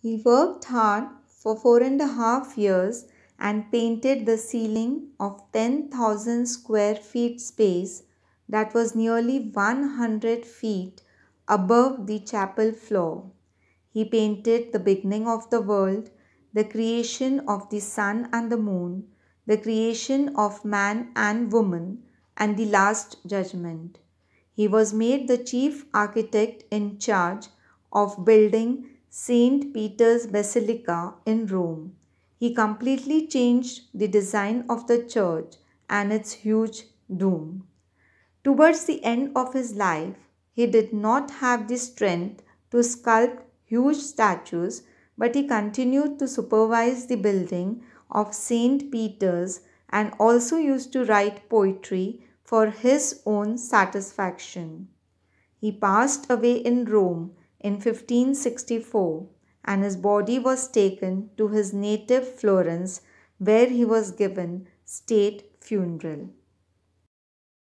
He worked hard for four and a half years and painted the ceiling of 10,000 square feet space that was nearly 100 feet above the chapel floor. He painted the beginning of the world, the creation of the sun and the moon, the creation of man and woman, and the last judgment. He was made the chief architect in charge of building St. Peter's Basilica in Rome. He completely changed the design of the church and its huge dome. Towards the end of his life, he did not have the strength to sculpt huge statues, but he continued to supervise the building of St. Peter's and also used to write poetry for his own satisfaction. He passed away in Rome in 1564 and his body was taken to his native Florence where he was given state funeral.